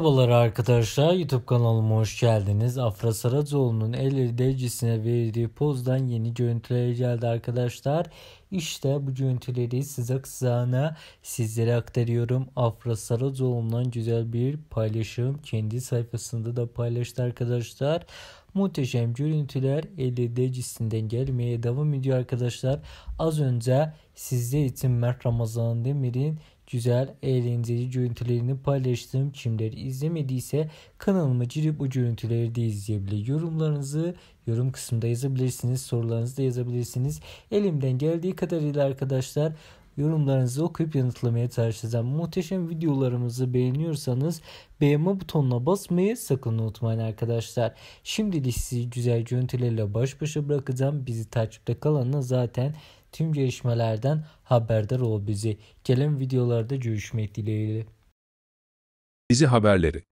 Merhabalar arkadaşlar YouTube kanalıma hoş geldiniz. Afra Saracoğlu'nun el derecesine verdiği pozdan yeni görüntüler geldi arkadaşlar. İşte bu görüntüleri size kısana sizlere aktarıyorum. Afra Saracoğlu'ndan güzel bir paylaşım. Kendi sayfasında da paylaştı arkadaşlar. Muhteşem görüntüler elde cisinden gelmeye devam ediyor arkadaşlar. Az önce sizler için Mert Ramazan Demir'in güzel, eğlenceli görüntülerini paylaştım. Kimleri izlemediyse kanalıma girip bu görüntüleri de izleyebilir. Yorumlarınızı yorum kısmında yazabilirsiniz. Sorularınızı da yazabilirsiniz. Elimden geldiği geldiği kadarıyla arkadaşlar yorumlarınızı okuyup yanıtlamaya çalışacağım. Muhteşem videolarımızı beğeniyorsanız beğenme butonuna basmayı sakın unutmayın arkadaşlar. Şimdilik sizi güzel görüntülerle baş başa bırakacağım. Bizi takipte kalanına zaten tüm gelişmelerden haberdar ol bizi. Gelen videolarda görüşmek dileğiyle. Bizi haberleri